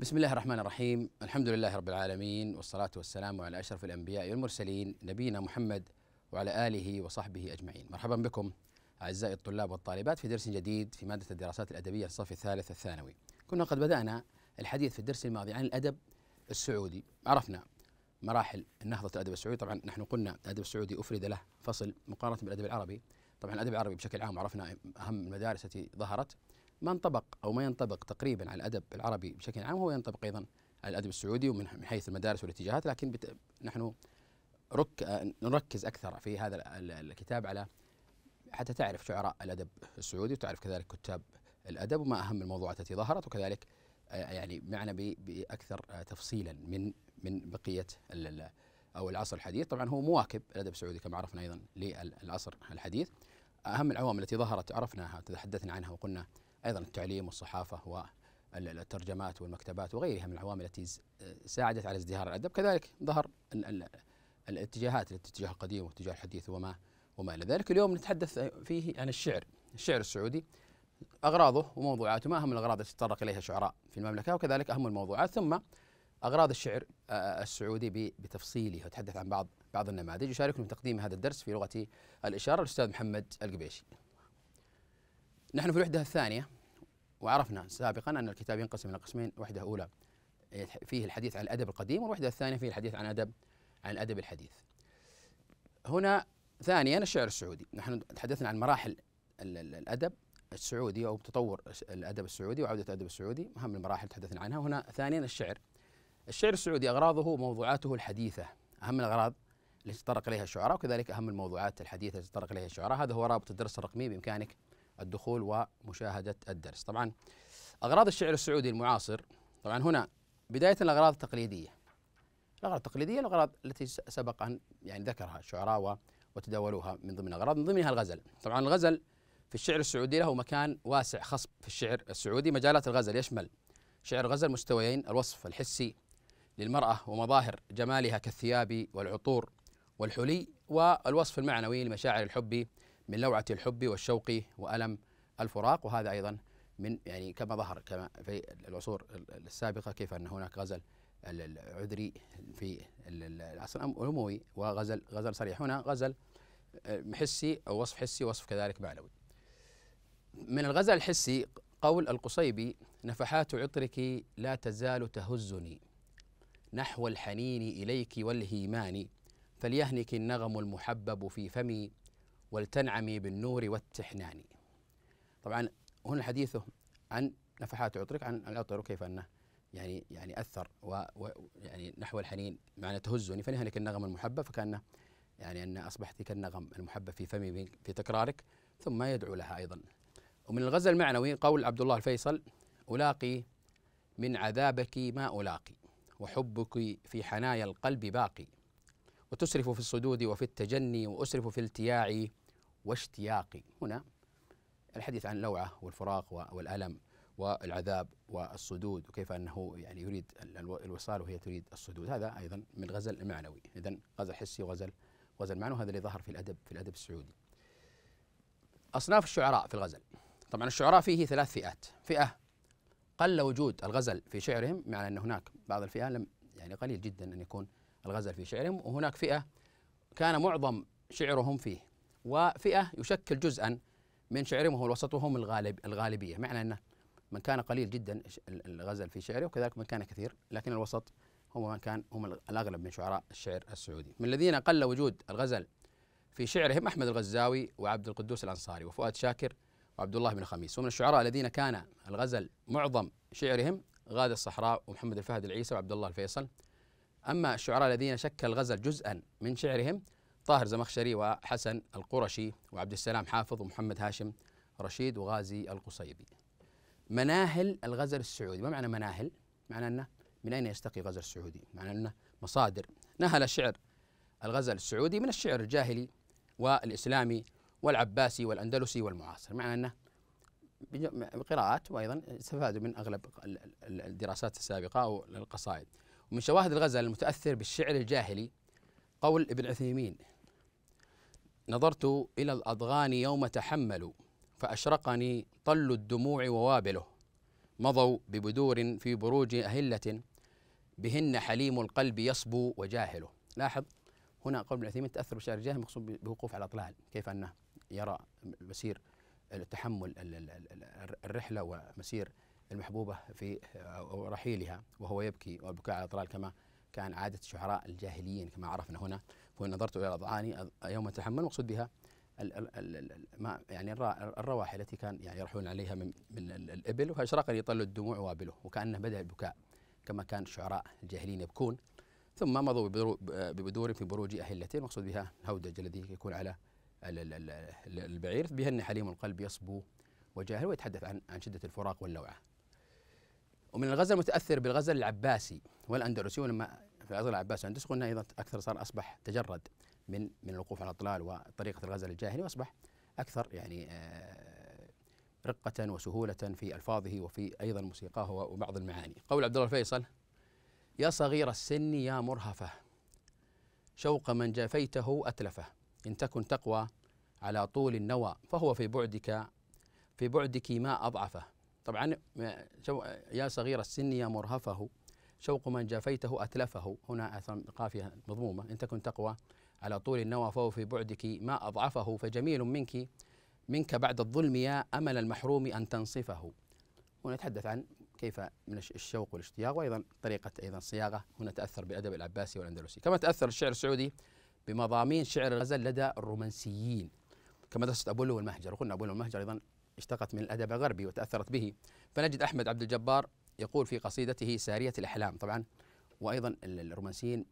بسم الله الرحمن الرحيم الحمد لله رب العالمين والصلاة والسلام على أشرف الأنبياء والمرسلين نبينا محمد وعلى آله وصحبه أجمعين مرحبا بكم أعزائي الطلاب والطالبات في درس جديد في مادة الدراسات الأدبية الصف الثالث الثانوي كنا قد بدأنا الحديث في الدرس الماضي عن الأدب السعودي عرفنا مراحل نهضة الأدب السعودي طبعا نحن قلنا الأدب السعودي أفرد له فصل مقارنة بالأدب العربي طبعا الأدب العربي بشكل عام عرفنا أهم المدارس التي ظهرت ما انطبق أو ما ينطبق تقريبا على الأدب العربي بشكل عام هو ينطبق أيضا على الأدب السعودي ومن حيث المدارس والاتجاهات لكن بت... نحن رك... نركز أكثر في هذا الكتاب على حتى تعرف شعراء الأدب السعودي وتعرف كذلك كتاب الأدب وما أهم الموضوعات التي ظهرت وكذلك آه، يعني معنا بأكثر آه، تفصيلا من من بقية أو العصر الحديث طبعا هو مواكب الأدب السعودي كما عرفنا أيضا للعصر الحديث أهم العوامل التي ظهرت عرفناها وتحدثنا عنها وقلنا أيضا التعليم والصحافة والترجمات والمكتبات وغيرها من العوامل التي ساعدت على ازدهار الأدب كذلك ظهر الاتجاهات الاتجاه القديم والاتجاه الحديث وما وما إلى ذلك اليوم نتحدث فيه عن الشعر الشعر السعودي أغراضه وموضوعاته ما أهم الأغراض التي تطرق إليها الشعراء في المملكة وكذلك أهم الموضوعات ثم أغراض الشعر السعودي بتفصيله وتحدث عن بعض بعض النماذج يشاركني في تقديم هذا الدرس في لغة الإشارة الأستاذ محمد القبيشي نحن في الوحدة الثانية وعرفنا سابقا أن الكتاب ينقسم إلى قسمين وحدة أولى فيه الحديث عن الأدب القديم والوحدة الثانية فيه الحديث عن أدب عن الأدب الحديث هنا ثانيا الشعر السعودي نحن تحدثنا عن مراحل الأدب السعودي أو تطور الأدب السعودي وعودة الأدب السعودي أهم المراحل تحدثنا عنها هنا ثانيا الشعر الشعر السعودي أغراضه وموضوعاته الحديثة أهم الأغراض التي تطرق إليها الشعراء وكذلك أهم الموضوعات الحديثة التي تطرق إليها الشعراء هذا هو رابط الدرس الرقمي بإمكانك الدخول ومشاهدة الدرس طبعا أغراض الشعر السعودي المعاصر طبعا هنا بداية الأغراض التقليدية الأغراض التقليدية الأغراض التي سبق أن يعني ذكرها الشعراء وتداولوها من ضمن الأغراض من ضمنها الغزل طبعا الغزل في الشعر السعودي له مكان واسع خصب في الشعر السعودي مجالات الغزل يشمل شعر غزل مستويين الوصف الحسي للمرأة ومظاهر جمالها كالثياب والعطور والحلي والوصف المعنوي لمشاعر الحب من لوعة الحب والشوق وألم الفراق وهذا أيضا من يعني كما ظهر كما في العصور السابقة كيف أن هناك غزل العذري في العصر الأموي وغزل غزل صريح هنا غزل آه، حسي أو وصف حسي وصف كذلك معنوي من الغزل الحسي قول القصيبي نفحات عطرك لا تزال تهزني نحو الحنين إليك والهيمان فليهنك النغم المحبب في فمي ولتنعمي بالنور والتحنان طبعا هنا حديثه عن نفحات عطرك عن العطر وكيف انه يعني يعني اثر و, و يعني نحو الحنين معنى تهزني فنهنك النغم المحبه فكانه يعني ان اصبحت كالنغم المحبه في فمي في تكرارك ثم يدعو لها ايضا ومن الغزل المعنوي قول عبد الله الفيصل الاقي من عذابك ما الاقي وحبك في حنايا القلب باقي وتسرف في الصدود وفي التجني واسرف في التياعي واشتياقي هنا الحديث عن اللوعة والفراق والألم والعذاب والصدود وكيف أنه يعني يريد الوصال وهي تريد الصدود هذا أيضا من غزل المعنوي إذا غزل حسي وغزل غزل معنوي هذا اللي ظهر في الأدب في الأدب السعودي أصناف الشعراء في الغزل طبعا الشعراء فيه ثلاث فئات فئة قل وجود الغزل في شعرهم مع أن هناك بعض الفئة لم يعني قليل جدا أن يكون الغزل في شعرهم وهناك فئة كان معظم شعرهم فيه وفئة يشكل جزءا من شعرهم وهو الوسط وهم الغالب الغالبية معنى أنه من كان قليل جدا الغزل في شعره وكذلك من كان كثير لكن الوسط هم من كان هم الأغلب من شعراء الشعر السعودي من الذين قل وجود الغزل في شعرهم أحمد الغزاوي وعبد القدوس الأنصاري وفؤاد شاكر وعبد الله بن خميس ومن الشعراء الذين كان الغزل معظم شعرهم غاد الصحراء ومحمد الفهد العيسى وعبد الله الفيصل أما الشعراء الذين شكل الغزل جزءا من شعرهم طاهر زمخشري وحسن القرشي وعبد السلام حافظ ومحمد هاشم رشيد وغازي القصيبي مناهل الغزل السعودي ما معنى مناهل؟ معنى أنه من أين يستقي غزل السعودي؟ معنى أنه مصادر نهل شعر الغزل السعودي من الشعر الجاهلي والإسلامي والعباسي والأندلسي والمعاصر معنى أنه قراءات وأيضا استفادوا من أغلب الدراسات السابقة أو القصائد ومن شواهد الغزل المتأثر بالشعر الجاهلي قول ابن عثيمين نظرت إلى الأضغان يوم تحملوا فأشرقني طل الدموع ووابله مضوا ببدور في بروج أهلة بهن حليم القلب يصبو وجاهله لاحظ هنا قول ابن عثيمين تأثر بشعر الجاهل مقصود بوقوف على الأطلال كيف أنه يرى مسير تحمل الرحلة ومسير المحبوبة في رحيلها وهو يبكي والبكاء على الأطلال كما كان عادة شعراء الجاهليين كما عرفنا هنا نظرت إلى أضعاني يوم تحمل مقصود بها ما يعني الرواحي التي كان يعني يرحلون عليها من, من الإبل فأشرق يطل الدموع وابله وكأنه بدأ البكاء كما كان الشعراء الجاهليين يبكون ثم مضوا ببدور في بروج أهلتين المقصود بها الهودج الذي يكون على البعير بهن حليم القلب يصبو وجاهل ويتحدث عن عن شدة الفراق واللوعة ومن الغزل المتاثر بالغزل العباسي والاندلسي ولما في الغزل العباسي والأندلسي قلنا ايضا اكثر صار اصبح تجرد من من الوقوف على الاطلال وطريقه الغزل الجاهلي واصبح اكثر يعني آه، رقه وسهوله في الفاظه وفي ايضا موسيقاه وبعض المعاني قول عبد الله الفيصل يا صغير السن يا مرهفه شوق من جافيته اتلفه ان تكن تقوى على طول النوى فهو في بعدك في بعدك ما اضعفه طبعا يا صغير السن يا مرهفه شوق من جافيته أتلفه هنا قافية مضمومة إن تكن تقوى على طول النوى فهو في بعدك ما أضعفه فجميل منك منك بعد الظلم يا أمل المحروم أن تنصفه هنا نتحدث عن كيف من الشوق والاشتياق وأيضا طريقة أيضا صياغة هنا تأثر بالأدب العباسي والأندلسي كما تأثر الشعر السعودي بمضامين شعر الغزل لدى الرومانسيين كما درست أبولو والمهجر وقلنا أبولو والمهجر أيضا اشتقت من الأدب الغربي وتأثرت به فنجد أحمد عبد الجبار يقول في قصيدته سارية الأحلام طبعا وأيضا الرومانسيين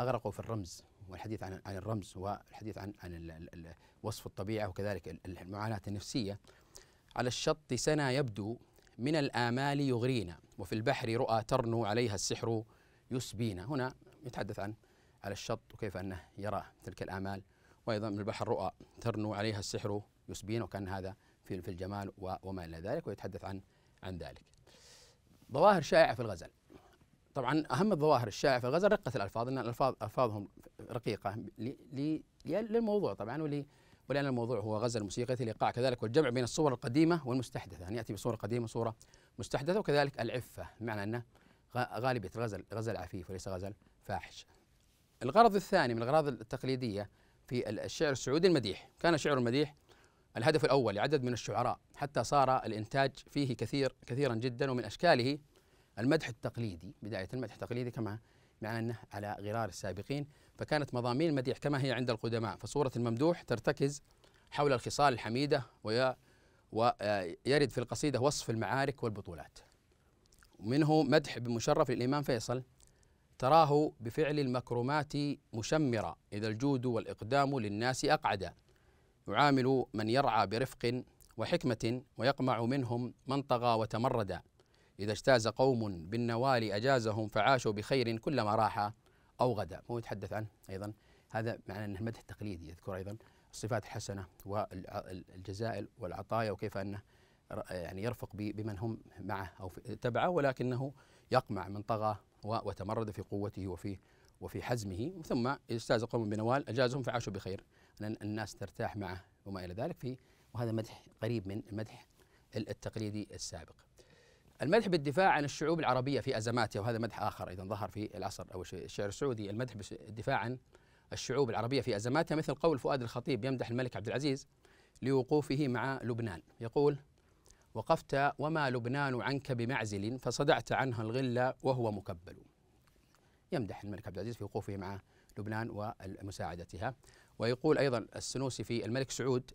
أغرقوا في الرمز والحديث عن عن الرمز والحديث عن عن وصف الطبيعة وكذلك المعاناة النفسية على الشط سنا يبدو من الآمال يغرينا وفي البحر رؤى ترنو عليها السحر يسبينا هنا يتحدث عن على الشط وكيف أنه يرى تلك الآمال وأيضا من البحر رؤى ترنو عليها السحر يسبينا وكان هذا في في الجمال وما الى ذلك ويتحدث عن عن ذلك. ظواهر شائعه في الغزل. طبعا اهم الظواهر الشائعه في الغزل رقه الالفاظ ان الالفاظ الفاظهم رقيقه للموضوع طبعا ولي ولان الموضوع هو غزل موسيقى الايقاع كذلك والجمع بين الصور القديمه والمستحدثه ان يعني ياتي بصوره قديمه وصوره مستحدثه وكذلك العفه بمعنى انه غالبيه الغزل غزل عفيف وليس غزل فاحش. الغرض الثاني من الاغراض التقليديه في الشعر السعودي المديح، كان شعر المديح الهدف الأول لعدد من الشعراء حتى صار الإنتاج فيه كثير كثيرا جدا ومن أشكاله المدح التقليدي بداية المدح التقليدي كما مع أنه على غرار السابقين فكانت مضامين المديح كما هي عند القدماء فصورة الممدوح ترتكز حول الخصال الحميدة ويرد آه، في القصيدة وصف المعارك والبطولات منه مدح بمشرف للإمام فيصل تراه بفعل المكرمات مشمرا إذا الجود والإقدام للناس أقعدا يعامل من يرعى برفق وحكمة ويقمع منهم من طغى وتمرد إذا اجتاز قوم بالنوال أجازهم فعاشوا بخير كلما راح أو غدا هو يتحدث عنه أيضا هذا معنى أنه المدح التقليدي يذكر أيضا الصفات الحسنة والجزائل والعطايا وكيف أنه يعني يرفق بمن هم معه أو تبعه ولكنه يقمع من طغى وتمرد في قوته وفي وفي حزمه ثم اجتاز قوم بنوال أجازهم فعاشوا بخير لان الناس ترتاح معه وما إلى ذلك في وهذا مدح قريب من المدح التقليدي السابق المدح بالدفاع عن الشعوب العربية في أزماتها وهذا مدح آخر أيضا ظهر في العصر أو الشعر السعودي المدح بالدفاع عن الشعوب العربية في أزماتها مثل قول فؤاد الخطيب يمدح الملك عبد العزيز لوقوفه مع لبنان يقول وقفت وما لبنان عنك بمعزل فصدعت عنها الغلة وهو مكبل يمدح الملك عبد العزيز في وقوفه مع لبنان ومساعدتها ويقول أيضا السنوسي في الملك سعود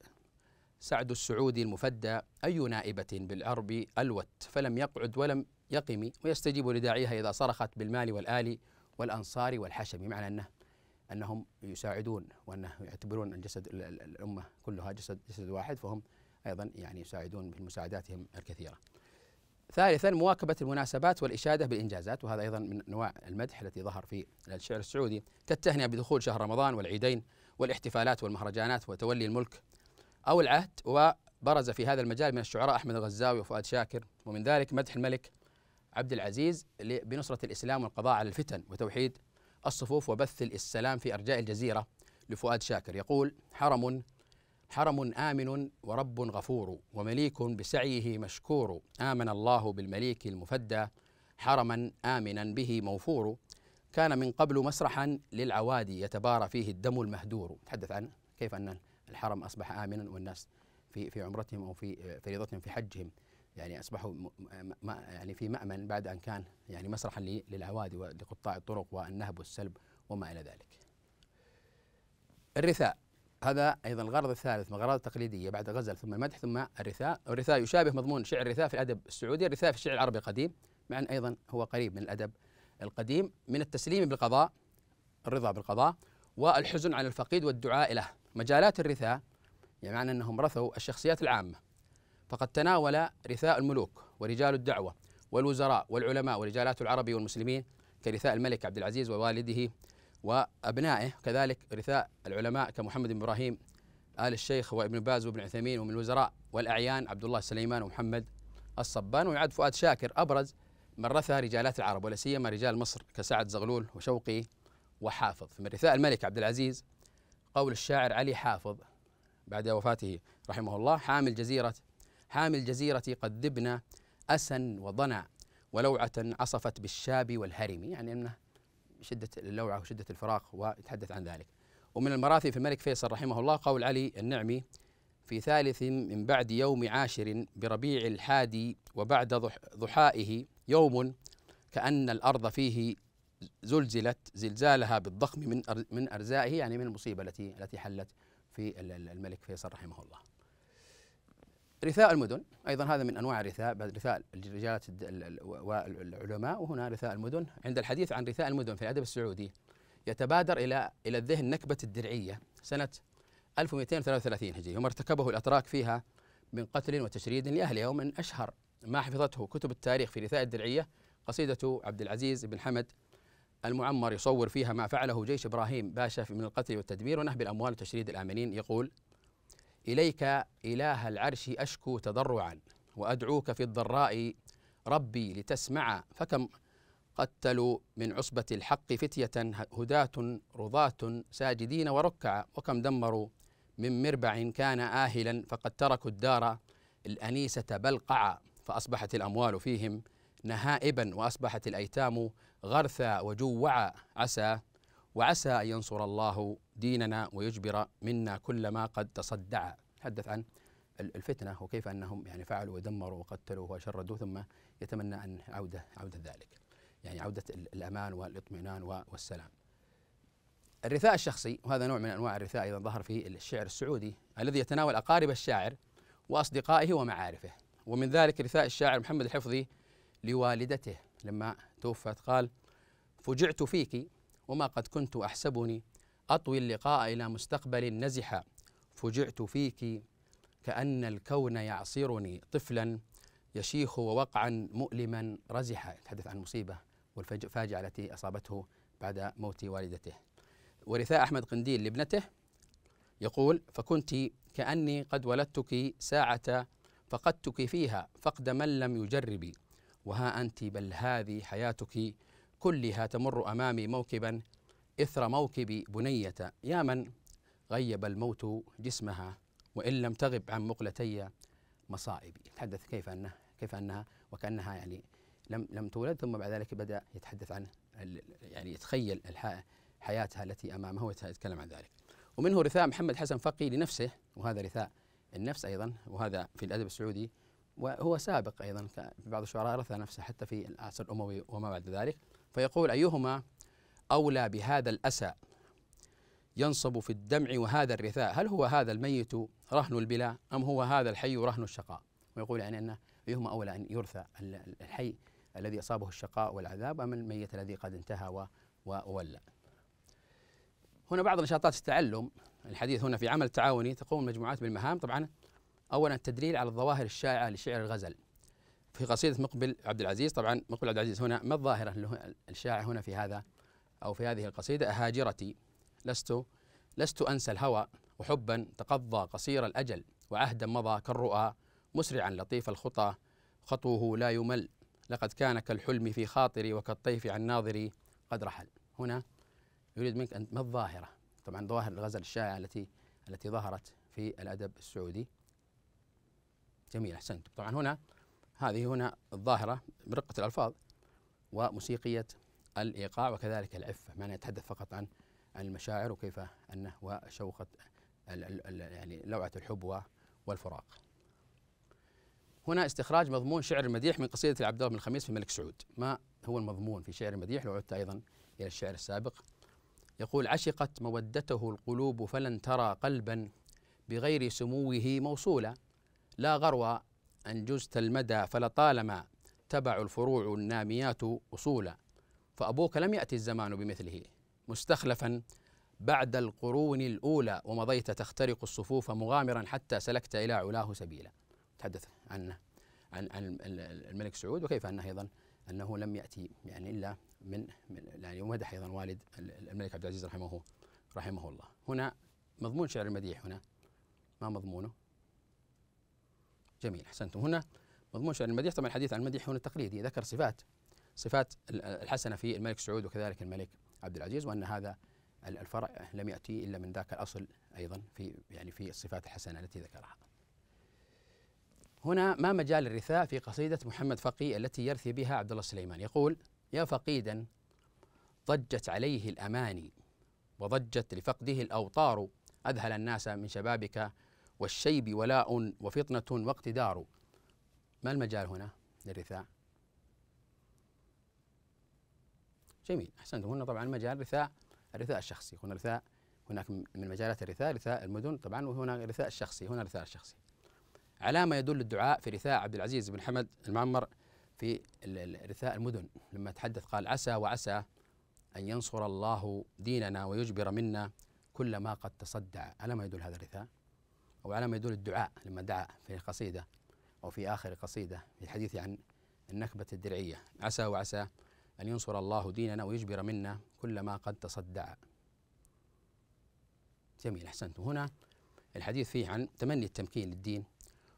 سعد السعودي المفدى أي نائبة بالأرب ألوت فلم يقعد ولم يقم ويستجيب لداعيها إذا صرخت بالمال والآل والأنصار والحشم معنى أنه أنهم يساعدون وأنه يعتبرون الجسد الأمة كلها جسد, جسد واحد فهم أيضا يعني يساعدون بمساعداتهم الكثيرة ثالثا مواكبة المناسبات والإشادة بالإنجازات وهذا أيضا من أنواع المدح التي ظهر في الشعر السعودي كالتهنئة بدخول شهر رمضان والعيدين والاحتفالات والمهرجانات وتولي الملك أو العهد وبرز في هذا المجال من الشعراء أحمد الغزاوي وفؤاد شاكر ومن ذلك مدح الملك عبد العزيز بنصرة الإسلام والقضاء على الفتن وتوحيد الصفوف وبث السلام في أرجاء الجزيرة لفؤاد شاكر يقول حرم حرم آمن ورب غفور ومليك بسعيه مشكور آمن الله بالمليك المفدى حرما آمنا به موفور كان من قبل مسرحا للعوادي يتبارى فيه الدم المهدور تحدث عن كيف أن الحرم أصبح آمنا والناس في في عمرتهم أو في فريضتهم في حجهم يعني أصبحوا يعني في مأمن بعد أن كان يعني مسرحا للعوادي ولقطاع الطرق والنهب والسلب وما إلى ذلك الرثاء هذا ايضا الغرض الثالث من الغرض التقليديه بعد الغزل ثم المدح ثم الرثاء، الرثاء يشابه مضمون شعر الرثاء في الادب السعودي، الرثاء في الشعر العربي القديم، مع ان ايضا هو قريب من الادب القديم من التسليم بالقضاء الرضا بالقضاء والحزن على الفقيد والدعاء له، مجالات الرثاء يعني انهم رثوا الشخصيات العامه فقد تناول رثاء الملوك ورجال الدعوه والوزراء والعلماء ورجالات العرب والمسلمين كرثاء الملك عبد العزيز ووالده وأبنائه كذلك رثاء العلماء كمحمد بن إبراهيم آل الشيخ وابن باز وابن عثيمين ومن الوزراء والأعيان عبد الله سليمان ومحمد الصبان ويعد فؤاد شاكر أبرز من رثى رجالات العرب ولا سيما رجال مصر كسعد زغلول وشوقي وحافظ من رثاء الملك عبد العزيز قول الشاعر علي حافظ بعد وفاته رحمه الله حامل جزيرة حامل جزيرة قد دبنا أسا وضنا ولوعة عصفت بالشاب والهرم يعني أنه شدة اللوعة وشدة الفراق ويتحدث عن ذلك ومن المراثي في الملك فيصل رحمه الله قول علي النعمي في ثالث من بعد يوم عاشر بربيع الحادي وبعد ضحائه يوم كأن الأرض فيه زلزلت زلزالها بالضخم من من أرزائه يعني من المصيبة التي التي حلت في الملك فيصل رحمه الله رثاء المدن ايضا هذا من انواع الرثاء رثاء الرجالات والعلماء وهنا رثاء المدن عند الحديث عن رثاء المدن في الادب السعودي يتبادر الى الى الذهن نكبه الدرعيه سنه 1233 هجري وما ارتكبه الاتراك فيها من قتل وتشريد لاهلها ومن اشهر ما حفظته كتب التاريخ في رثاء الدرعيه قصيده عبد العزيز بن حمد المعمر يصور فيها ما فعله جيش ابراهيم باشا من القتل والتدمير ونهب الاموال وتشريد الامنين يقول إليك إله العرش أشكو تضرعا وأدعوك في الضراء ربي لتسمع فكم قتلوا من عصبة الحق فتية هداة رضاة ساجدين وركعا وكم دمروا من مربع كان آهلا فقد تركوا الدار الأنيسة بلقعا فأصبحت الأموال فيهم نهائبا وأصبحت الأيتام غرثا وجوعا عسى وعسى أن ينصر الله ديننا ويجبر منا كل ما قد تصدع تحدث عن الفتنة وكيف أنهم يعني فعلوا ودمروا وقتلوا وشردوا ثم يتمنى أن عودة عودة ذلك يعني عودة الأمان والاطمئنان والسلام الرثاء الشخصي وهذا نوع من أنواع الرثاء أيضا ظهر في الشعر السعودي الذي يتناول أقارب الشاعر وأصدقائه ومعارفه ومن ذلك رثاء الشاعر محمد الحفظي لوالدته لما توفت قال فجعت فيك وما قد كنت أحسبني أطوي اللقاء إلى مستقبل نزح فجعت فيك كأن الكون يعصرني طفلا يشيخ ووقعا مؤلما رزحا يتحدث عن المصيبة والفاجعة التي أصابته بعد موت والدته ورثاء أحمد قنديل لابنته يقول فكنت كأني قد ولدتك ساعة فقدتك فيها فقد من لم يجربي وها أنت بل هذه حياتك كلها تمر أمامي موكبا إثر موكب بنية يا من غيب الموت جسمها وإن لم تغب عن مقلتي مصائبي يتحدث كيف أنها كيف أنها وكأنها يعني لم لم تولد ثم بعد ذلك بدأ يتحدث عن يعني يتخيل حياتها التي أمامه ويتكلم عن ذلك ومنه رثاء محمد حسن فقي لنفسه وهذا رثاء النفس أيضا وهذا في الأدب السعودي وهو سابق أيضا بعض الشعراء رثى نفسه حتى في العصر الأموي وما بعد ذلك فيقول أيهما أولى بهذا الأسى ينصب في الدمع وهذا الرثاء هل هو هذا الميت رهن البلا أم هو هذا الحي رهن الشقاء ويقول يعني أن أيهما أولى أن يرثى الحي الذي أصابه الشقاء والعذاب أم الميت الذي قد انتهى وولى هنا بعض نشاطات التعلم الحديث هنا في عمل تعاوني تقوم المجموعات بالمهام طبعا أولا التدليل على الظواهر الشائعة لشعر الغزل في قصيدة مقبل عبد العزيز طبعا مقبل عبد العزيز هنا ما الظاهرة الشائعة هنا في هذا أو في هذه القصيدة أهاجرتي لست لست أنسى الهوى وحبا تقضى قصير الأجل وعهدا مضى كالرؤى مسرعا لطيف الخطى خطوه لا يمل لقد كان كالحلم في خاطري وكالطيف عن ناظري قد رحل هنا يريد منك أن ما الظاهرة طبعا ظواهر الغزل الشائعة التي التي ظهرت في الأدب السعودي جميل أحسنت طبعا هنا هذه هنا الظاهرة برقة الألفاظ وموسيقية الإيقاع وكذلك العفة ما نتحدث فقط عن المشاعر وكيف أنه وشوقة يعني لوعة الحب والفراق هنا استخراج مضمون شعر المديح من قصيدة عبد الله بن الخميس في ملك سعود ما هو المضمون في شعر المديح لو عدت أيضا إلى الشعر السابق يقول عشقت مودته القلوب فلن ترى قلبا بغير سموه موصولا لا غروى أن جزت المدى فلطالما تبع الفروع الناميات أصولا فأبوك لم يأتي الزمان بمثله مستخلفا بعد القرون الأولى ومضيت تخترق الصفوف مغامرا حتى سلكت إلى علاه سبيلا تحدث عن عن عن الملك سعود وكيف أنه أيضا أنه لم يأتي يعني إلا من, من يعني ومدح أيضا والد الملك عبد العزيز رحمه رحمه الله هنا مضمون شعر المديح هنا ما مضمونه جميل أحسنتم هنا مضمون شعر المديح طبعا الحديث عن المديح هنا تقليدي ذكر صفات صفات الحسنة في الملك سعود وكذلك الملك عبد العزيز وأن هذا الفرع لم يأتي إلا من ذاك الأصل أيضا في يعني في الصفات الحسنة التي ذكرها هنا ما مجال الرثاء في قصيدة محمد فقي التي يرثي بها عبد الله سليمان يقول يا فقيدا ضجت عليه الأماني وضجت لفقده الأوطار أذهل الناس من شبابك والشيب ولاء وفطنة واقتدار ما المجال هنا للرثاء جميل احسنت هنا طبعا مجال رثاء الرثاء الشخصي هنا رثاء هناك من مجالات الرثاء رثاء المدن طبعا وهنا رثاء الشخصي هنا رثاء الشخصي علامة يدل الدعاء في رثاء عبد العزيز بن حمد المعمر في رثاء المدن لما تحدث قال عسى وعسى أن ينصر الله ديننا ويجبر منا كل ما قد تصدع على ما يدل هذا الرثاء أو على ما يدل الدعاء لما دعا في قصيده أو في آخر قصيده في الحديث عن النكبة الدرعية عسى وعسى أن ينصر الله ديننا ويجبر منا كل ما قد تصدع جميل أحسنتم هنا الحديث فيه عن تمني التمكين للدين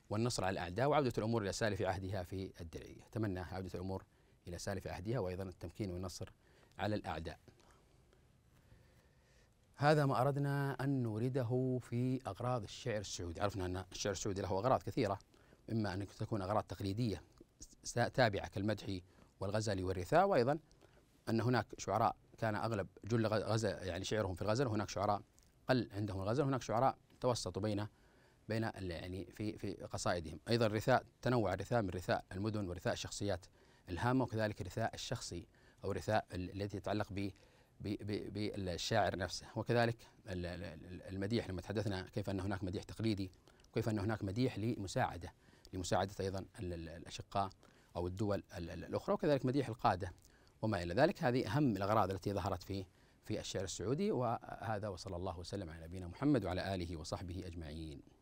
والنصر على الأعداء وعودة الأمور إلى سالف عهدها في الدرعية تمنى عودة الأمور إلى سالف عهدها وأيضا التمكين والنصر على الأعداء هذا ما أردنا أن نورده في أغراض الشعر السعودي عرفنا أن الشعر السعودي له أغراض كثيرة إما أن تكون أغراض تقليدية تابعة كالمدح والغزالي والرثاء وايضا ان هناك شعراء كان اغلب جل غزل يعني شعرهم في الغزل وهناك شعراء قل عندهم الغزل وهناك شعراء توسطوا بين بين يعني في في قصائدهم ايضا الرثاء تنوع الرثاء من رثاء المدن ورثاء الشخصيات الهامه وكذلك الرثاء الشخصي او الرثاء الذي يتعلق ب بالشاعر نفسه وكذلك المديح لما تحدثنا كيف ان هناك مديح تقليدي وكيف ان هناك مديح لمساعده لمساعده ايضا الاشقاء أو الدول الأخرى وكذلك مديح القادة وما إلى ذلك هذه أهم الأغراض التي ظهرت في في الشعر السعودي وهذا وصلى الله وسلم على نبينا محمد وعلى آله وصحبه أجمعين